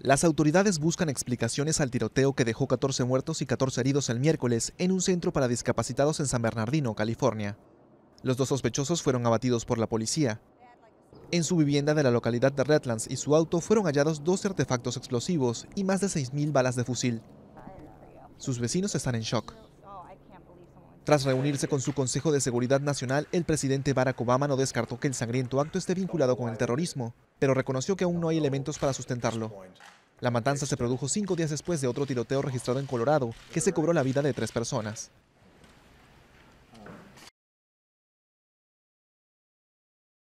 Las autoridades buscan explicaciones al tiroteo que dejó 14 muertos y 14 heridos el miércoles en un centro para discapacitados en San Bernardino, California. Los dos sospechosos fueron abatidos por la policía. En su vivienda de la localidad de Redlands y su auto fueron hallados dos artefactos explosivos y más de 6.000 balas de fusil. Sus vecinos están en shock. Tras reunirse con su Consejo de Seguridad Nacional, el presidente Barack Obama no descartó que el sangriento acto esté vinculado con el terrorismo, pero reconoció que aún no hay elementos para sustentarlo. La matanza se produjo cinco días después de otro tiroteo registrado en Colorado, que se cobró la vida de tres personas.